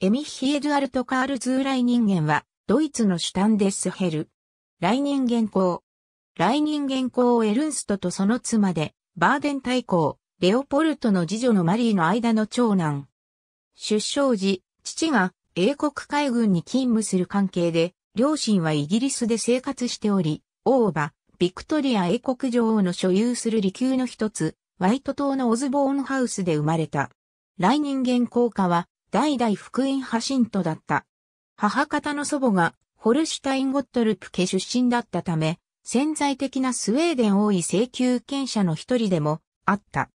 エミッヒ・エドゥアルト・カール・ズー・ライ人間は、ドイツのシュタンデスヘル。ライ人間公。ライ人間公エルンストとその妻で、バーデン大公、レオポルトの次女のマリーの間の長男。出生時、父が英国海軍に勤務する関係で、両親はイギリスで生活しており、王馬、ビクトリア英国女王の所有する利休の一つ、ワイト島のオズボーンハウスで生まれた。来人間効果は代々福音派信徒だった。母方の祖母がホルシュタイン・ゴットルプ家出身だったため、潜在的なスウェーデン王位請求権者の一人でもあった。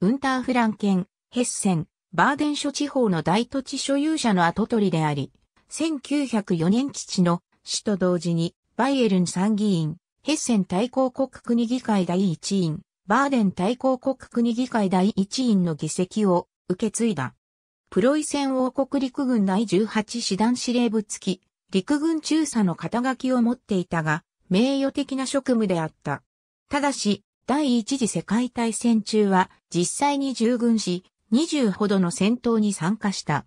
ウンターフランケン、ヘッセン、バーデン諸地方の大土地所有者の跡取りであり、1904年父の死と同時に、バイエルン参議院、ヘッセン対抗国国議会第一員、バーデン対抗国国議会第一員の議席を受け継いだ。プロイセン王国陸軍第18師団司令部付き、陸軍中佐の肩書きを持っていたが、名誉的な職務であった。ただし、第一次世界大戦中は実際に従軍し、20ほどの戦闘に参加した。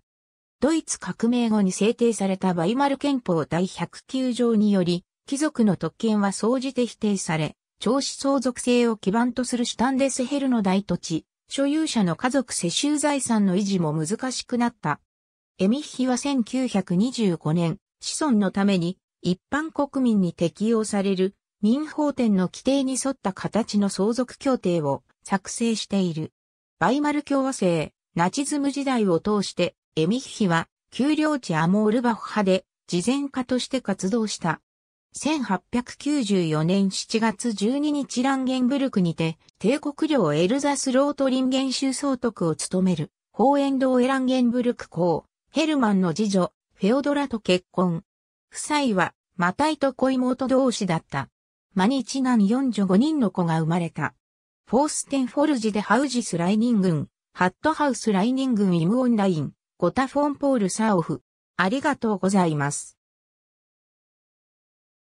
ドイツ革命後に制定されたバイマル憲法第109条により、貴族の特権は総じて否定され、長子相続制を基盤とするシュタンデスヘルの大土地、所有者の家族世襲財産の維持も難しくなった。エミッヒは1925年、子孫のために一般国民に適用される民法典の規定に沿った形の相続協定を作成している。バイマル共和制、ナチズム時代を通して、エミッヒは、丘陵地アモールバッハで、事前家として活動した。1894年7月12日ランゲンブルクにて、帝国領エルザスロートリンゲン州総督を務める、ホーエンドーエランゲンブルク公、ヘルマンの次女、フェオドラと結婚。夫妻は、マタイと子妹同士だった。ニにナン四女五人の子が生まれた。フォーステンフォルジでハウジスライニングン、ハットハウスライニングンイムオンライン、ゴタフォンポールサオフ。ありがとうございます。